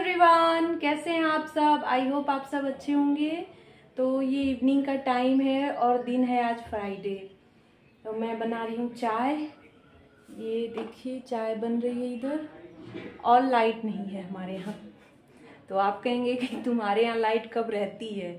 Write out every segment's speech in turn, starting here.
everyone कैसे हैं आप सब आई होप आप सब अच्छे होंगे तो ये इवनिंग का टाइम है और दिन है आज फ्राइडे तो मैं बना रही हूँ चाय ये देखिए चाय बन रही है इधर और लाइट नहीं है हमारे यहाँ तो आप कहेंगे कि तुम्हारे यहाँ लाइट कब रहती है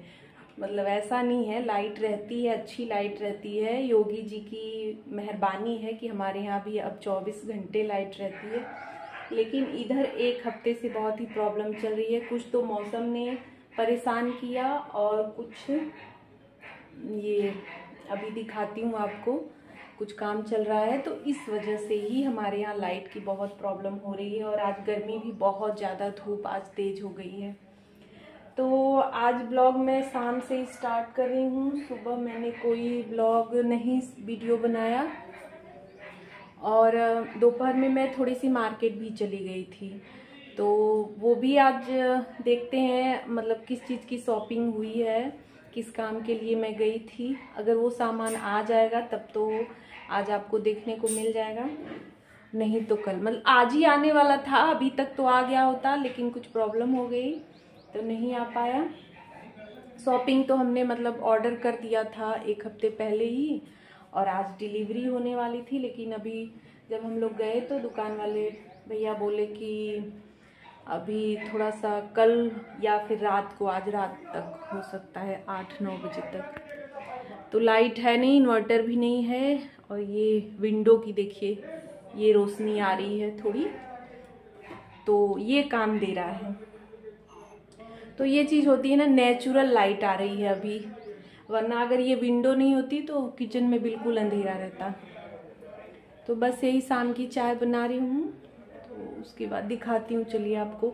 मतलब ऐसा नहीं है लाइट रहती है अच्छी लाइट रहती है योगी जी की मेहरबानी है कि हमारे यहाँ भी अब चौबीस घंटे लाइट रहती है लेकिन इधर एक हफ्ते से बहुत ही प्रॉब्लम चल रही है कुछ तो मौसम ने परेशान किया और कुछ ये अभी दिखाती हूँ आपको कुछ काम चल रहा है तो इस वजह से ही हमारे यहाँ लाइट की बहुत प्रॉब्लम हो रही है और आज गर्मी भी बहुत ज़्यादा धूप आज तेज़ हो गई है तो आज ब्लॉग मैं शाम से स्टार्ट कर रही हूँ सुबह मैंने कोई ब्लॉग नहीं वीडियो बनाया और दोपहर में मैं थोड़ी सी मार्केट भी चली गई थी तो वो भी आज देखते हैं मतलब किस चीज़ की शॉपिंग हुई है किस काम के लिए मैं गई थी अगर वो सामान आ जाएगा तब तो आज आपको देखने को मिल जाएगा नहीं तो कल मतलब आज ही आने वाला था अभी तक तो आ गया होता लेकिन कुछ प्रॉब्लम हो गई तो नहीं आ पाया शॉपिंग तो हमने मतलब ऑर्डर कर दिया था एक हफ्ते पहले ही और आज डिलीवरी होने वाली थी लेकिन अभी जब हम लोग गए तो दुकान वाले भैया बोले कि अभी थोड़ा सा कल या फिर रात को आज रात तक हो सकता है आठ नौ बजे तक तो लाइट है नहीं इन्वर्टर भी नहीं है और ये विंडो की देखिए ये रोशनी आ रही है थोड़ी तो ये काम दे रहा है तो ये चीज़ होती है ना नेचुरल लाइट आ रही है अभी वरना अगर ये विंडो नहीं होती तो किचन में बिल्कुल अंधेरा रहता तो बस यही शाम की चाय बना रही हूँ तो उसके बाद दिखाती हूँ चलिए आपको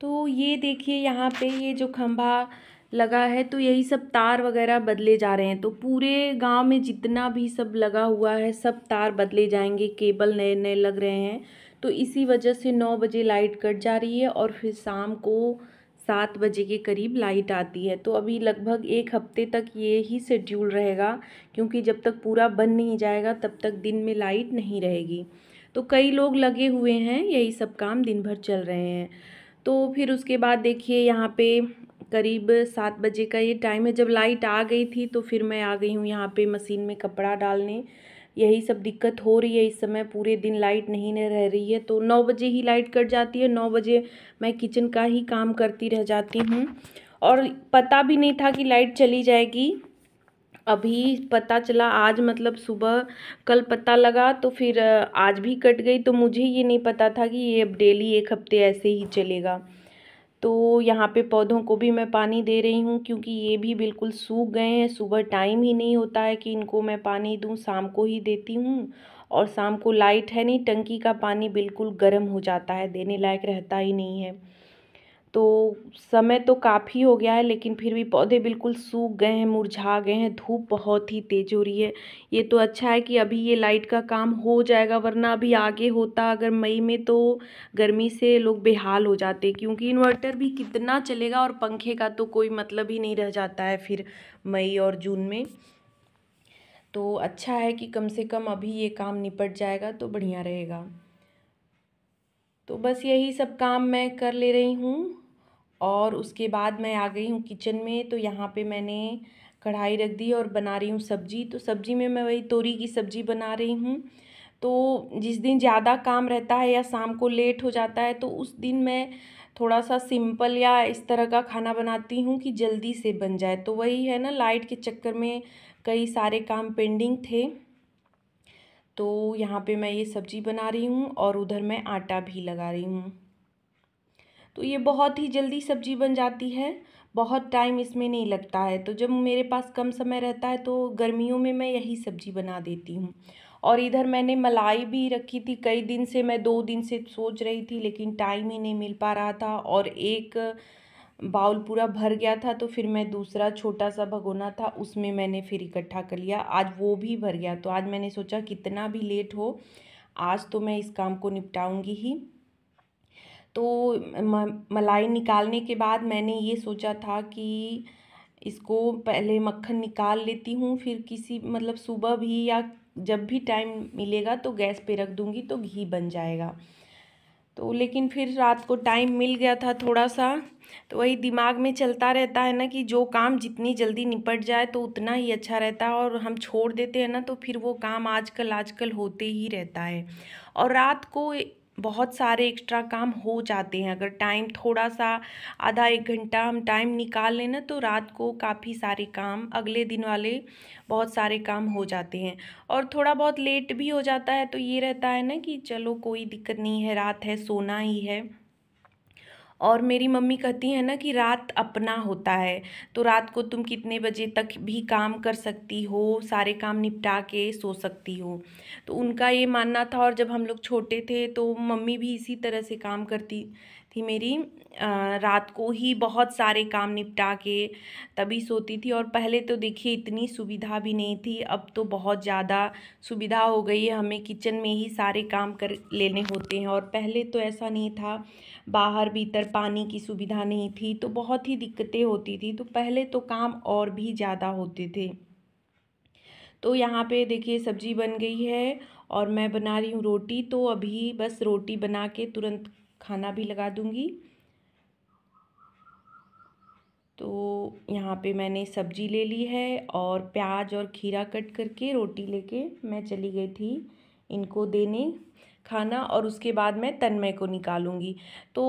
तो ये देखिए यहाँ पे ये जो खंभा लगा है तो यही सब तार वगैरह बदले जा रहे हैं तो पूरे गांव में जितना भी सब लगा हुआ है सब तार बदले जाएंगे केबल नए नए लग रहे हैं तो इसी वजह से नौ बजे लाइट कट जा रही है और फिर शाम को सात बजे के करीब लाइट आती है तो अभी लगभग एक हफ्ते तक ये ही शेड्यूल रहेगा क्योंकि जब तक पूरा बन नहीं जाएगा तब तक दिन में लाइट नहीं रहेगी तो कई लोग लगे हुए हैं यही सब काम दिन भर चल रहे हैं तो फिर उसके बाद देखिए यहाँ पे करीब सात बजे का ये टाइम है जब लाइट आ गई थी तो फिर मैं आ गई हूँ यहाँ पे मशीन में कपड़ा डालने यही सब दिक्कत हो रही है इस समय पूरे दिन लाइट नहीं न रह रही है तो नौ बजे ही लाइट कट जाती है नौ बजे मैं किचन का ही काम करती रह जाती हूँ और पता भी नहीं था कि लाइट चली जाएगी अभी पता चला आज मतलब सुबह कल पता लगा तो फिर आज भी कट गई तो मुझे ये नहीं पता था कि ये अब डेली एक हफ्ते ऐसे ही चलेगा तो यहाँ पे पौधों को भी मैं पानी दे रही हूँ क्योंकि ये भी बिल्कुल सूख गए हैं सुबह टाइम ही नहीं होता है कि इनको मैं पानी दूँ शाम को ही देती हूँ और शाम को लाइट है नहीं टंकी का पानी बिल्कुल गर्म हो जाता है देने लायक रहता ही नहीं है तो समय तो काफ़ी हो गया है लेकिन फिर भी पौधे बिल्कुल सूख गए हैं मुरझा गए हैं धूप बहुत ही तेज़ हो रही है ये तो अच्छा है कि अभी ये लाइट का काम हो जाएगा वरना अभी आगे होता अगर मई में तो गर्मी से लोग बेहाल हो जाते क्योंकि इन्वर्टर भी कितना चलेगा और पंखे का तो कोई मतलब ही नहीं रह जाता है फिर मई और जून में तो अच्छा है कि कम से कम अभी ये काम निपट जाएगा तो बढ़िया रहेगा तो बस यही सब काम मैं कर ले रही हूँ और उसके बाद मैं आ गई हूँ किचन में तो यहाँ पे मैंने कढ़ाई रख दी और बना रही हूँ सब्जी तो सब्जी में मैं वही तोरी की सब्जी बना रही हूँ तो जिस दिन ज़्यादा काम रहता है या शाम को लेट हो जाता है तो उस दिन मैं थोड़ा सा सिंपल या इस तरह का खाना बनाती हूँ कि जल्दी से बन जाए तो वही है ना लाइट के चक्कर में कई सारे काम पेंडिंग थे तो यहाँ पे मैं ये सब्जी बना रही हूँ और उधर मैं आटा भी लगा रही हूँ तो ये बहुत ही जल्दी सब्जी बन जाती है बहुत टाइम इसमें नहीं लगता है तो जब मेरे पास कम समय रहता है तो गर्मियों में मैं यही सब्जी बना देती हूँ और इधर मैंने मलाई भी रखी थी कई दिन से मैं दो दिन से सोच रही थी लेकिन टाइम ही नहीं मिल पा रहा था और एक बाउल पूरा भर गया था तो फिर मैं दूसरा छोटा सा भगोना था उसमें मैंने फिर इकट्ठा कर लिया आज वो भी भर गया तो आज मैंने सोचा कितना भी लेट हो आज तो मैं इस काम को निपटाऊंगी ही तो मलाई निकालने के बाद मैंने ये सोचा था कि इसको पहले मक्खन निकाल लेती हूँ फिर किसी मतलब सुबह भी या जब भी टाइम मिलेगा तो गैस पे रख दूँगी तो घी बन जाएगा तो लेकिन फिर रात को टाइम मिल गया था थोड़ा सा तो वही दिमाग में चलता रहता है ना कि जो काम जितनी जल्दी निपट जाए तो उतना ही अच्छा रहता है और हम छोड़ देते हैं ना तो फिर वो काम आजकल आजकल होते ही रहता है और रात को बहुत सारे एक्स्ट्रा काम हो जाते हैं अगर टाइम थोड़ा सा आधा एक घंटा हम टाइम निकाल लें ना तो रात को काफ़ी सारे काम अगले दिन वाले बहुत सारे काम हो जाते हैं और थोड़ा बहुत लेट भी हो जाता है तो ये रहता है ना कि चलो कोई दिक्कत नहीं है रात है सोना ही है और मेरी मम्मी कहती है ना कि रात अपना होता है तो रात को तुम कितने बजे तक भी काम कर सकती हो सारे काम निपटा के सो सकती हो तो उनका ये मानना था और जब हम लोग छोटे थे तो मम्मी भी इसी तरह से काम करती थी मेरी रात को ही बहुत सारे काम निपटा के तभी सोती थी और पहले तो देखिए इतनी सुविधा भी नहीं थी अब तो बहुत ज़्यादा सुविधा हो गई है हमें किचन में ही सारे काम कर लेने होते हैं और पहले तो ऐसा नहीं था बाहर भीतर पानी की सुविधा नहीं थी तो बहुत ही दिक्कतें होती थी तो पहले तो काम और भी ज़्यादा होते थे तो यहाँ पे देखिए सब्जी बन गई है और मैं बना रही हूँ रोटी तो अभी बस रोटी बना के तुरंत खाना भी लगा दूंगी तो यहाँ पे मैंने सब्जी ले ली है और प्याज और खीरा कट करके रोटी लेके मैं चली गई थी इनको देने खाना और उसके बाद मैं तन्मय को निकालूंगी तो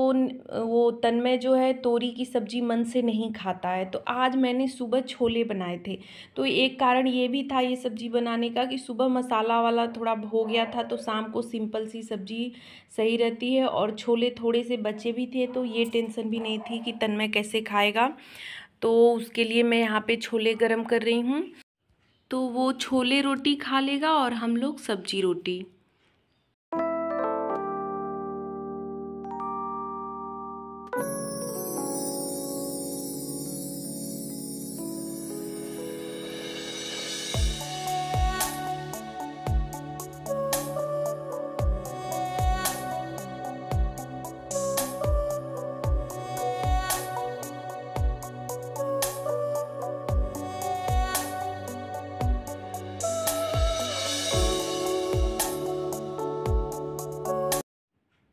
वो तन्मय जो है तोरी की सब्ज़ी मन से नहीं खाता है तो आज मैंने सुबह छोले बनाए थे तो एक कारण ये भी था ये सब्ज़ी बनाने का कि सुबह मसाला वाला थोड़ा हो गया था तो शाम को सिंपल सी सब्ज़ी सही रहती है और छोले थोड़े से बचे भी थे तो ये टेंशन भी नहीं थी कि तन्मय कैसे खाएगा तो उसके लिए मैं यहाँ पर छोले गर्म कर रही हूँ तो वो छोले रोटी खा लेगा और हम लोग सब्जी रोटी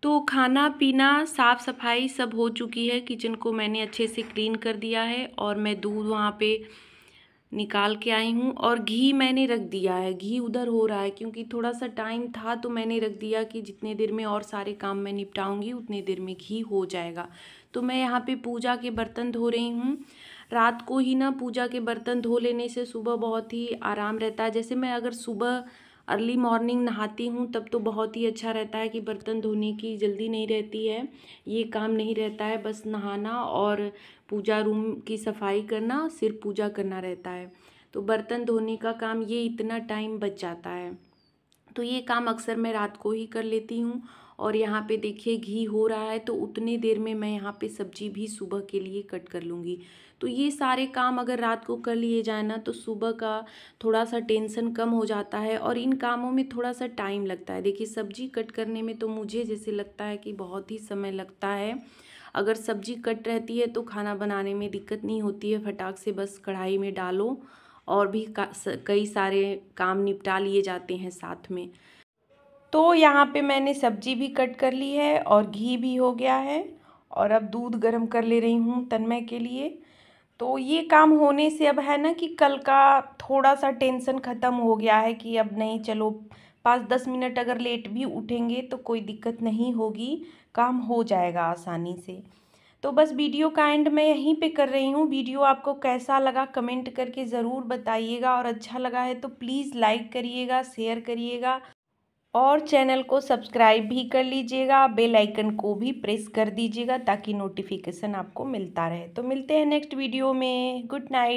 तो खाना पीना साफ़ सफाई सब हो चुकी है किचन को मैंने अच्छे से क्लीन कर दिया है और मैं दूध वहाँ पे निकाल के आई हूँ और घी मैंने रख दिया है घी उधर हो रहा है क्योंकि थोड़ा सा टाइम था तो मैंने रख दिया कि जितने देर में और सारे काम मैं निपटाऊँगी उतने देर में घी हो जाएगा तो मैं यहाँ पे पूजा के बर्तन धो रही हूँ रात को ही ना पूजा के बर्तन धो लेने से सुबह बहुत ही आराम रहता है जैसे मैं अगर सुबह अर्ली मॉर्निंग नहाती हूँ तब तो बहुत ही अच्छा रहता है कि बर्तन धोने की जल्दी नहीं रहती है ये काम नहीं रहता है बस नहाना और पूजा रूम की सफाई करना सिर्फ पूजा करना रहता है तो बर्तन धोने का काम ये इतना टाइम बच जाता है तो ये काम अक्सर मैं रात को ही कर लेती हूँ और यहाँ पे देखिए घी हो रहा है तो उतनी देर में मैं यहाँ पे सब्जी भी सुबह के लिए कट कर लूँगी तो ये सारे काम अगर रात को कर लिए जाए ना तो सुबह का थोड़ा सा टेंशन कम हो जाता है और इन कामों में थोड़ा सा टाइम लगता है देखिए सब्जी कट करने में तो मुझे जैसे लगता है कि बहुत ही समय लगता है अगर सब्जी कट रहती है तो खाना बनाने में दिक्कत नहीं होती है फटाक से बस कढ़ाई में डालो और भी कई सारे काम निपटा लिए जाते हैं साथ में तो यहाँ पे मैंने सब्जी भी कट कर ली है और घी भी हो गया है और अब दूध गर्म कर ले रही हूँ तन्मय के लिए तो ये काम होने से अब है ना कि कल का थोड़ा सा टेंशन ख़त्म हो गया है कि अब नहीं चलो पाँच दस मिनट अगर लेट भी उठेंगे तो कोई दिक्कत नहीं होगी काम हो जाएगा आसानी से तो बस वीडियो का एंड मैं यहीं पे कर रही हूँ वीडियो आपको कैसा लगा कमेंट करके ज़रूर बताइएगा और अच्छा लगा है तो प्लीज़ लाइक करिएगा शेयर करिएगा और चैनल को सब्सक्राइब भी कर लीजिएगा बेल आइकन को भी प्रेस कर दीजिएगा ताकि नोटिफिकेशन आपको मिलता रहे तो मिलते हैं नेक्स्ट वीडियो में गुड नाइट